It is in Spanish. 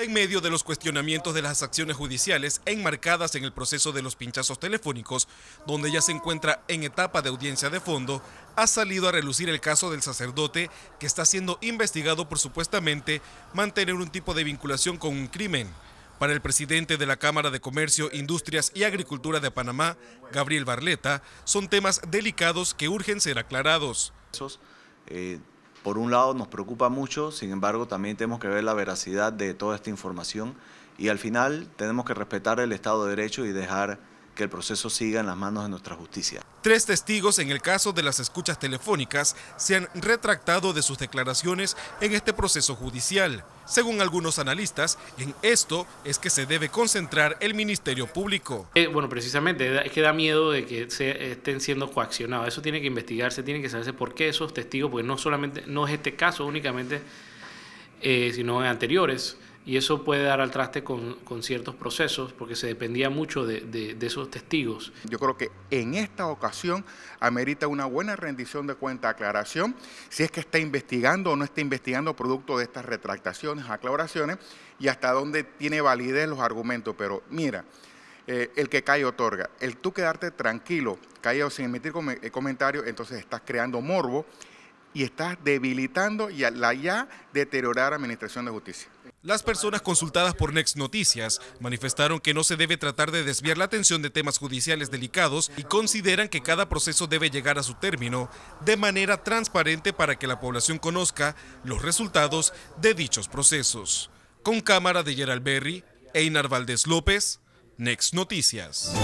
En medio de los cuestionamientos de las acciones judiciales enmarcadas en el proceso de los pinchazos telefónicos, donde ya se encuentra en etapa de audiencia de fondo, ha salido a relucir el caso del sacerdote que está siendo investigado por supuestamente mantener un tipo de vinculación con un crimen. Para el presidente de la Cámara de Comercio, Industrias y Agricultura de Panamá, Gabriel Barleta, son temas delicados que urgen ser aclarados. Eh, por un lado nos preocupa mucho, sin embargo también tenemos que ver la veracidad de toda esta información y al final tenemos que respetar el Estado de Derecho y dejar que el proceso siga en las manos de nuestra justicia. Tres testigos en el caso de las escuchas telefónicas se han retractado de sus declaraciones en este proceso judicial. Según algunos analistas, en esto es que se debe concentrar el Ministerio Público. Eh, bueno, precisamente, es que da miedo de que se estén siendo coaccionados. Eso tiene que investigarse, tiene que saberse por qué esos testigos, Pues no solamente, no es este caso únicamente, eh, sino sino anteriores y eso puede dar al traste con, ciertos procesos porque se dependía mucho de, esos testigos. Yo creo que en esta ocasión amerita una buena rendición de cuenta, aclaración, si es que está investigando o no está investigando producto de estas retractaciones, aclaraciones y hasta dónde tiene validez los argumentos. Pero mira, eh, el que cae otorga. El tú quedarte tranquilo, callado sin emitir eh, comentarios, entonces estás creando morbo y estás debilitando y la ya deteriorada administración de justicia. Las personas consultadas por Next Noticias manifestaron que no se debe tratar de desviar la atención de temas judiciales delicados y consideran que cada proceso debe llegar a su término de manera transparente para que la población conozca los resultados de dichos procesos. Con cámara de Gerald Berry, Einar Valdés López, Next Noticias.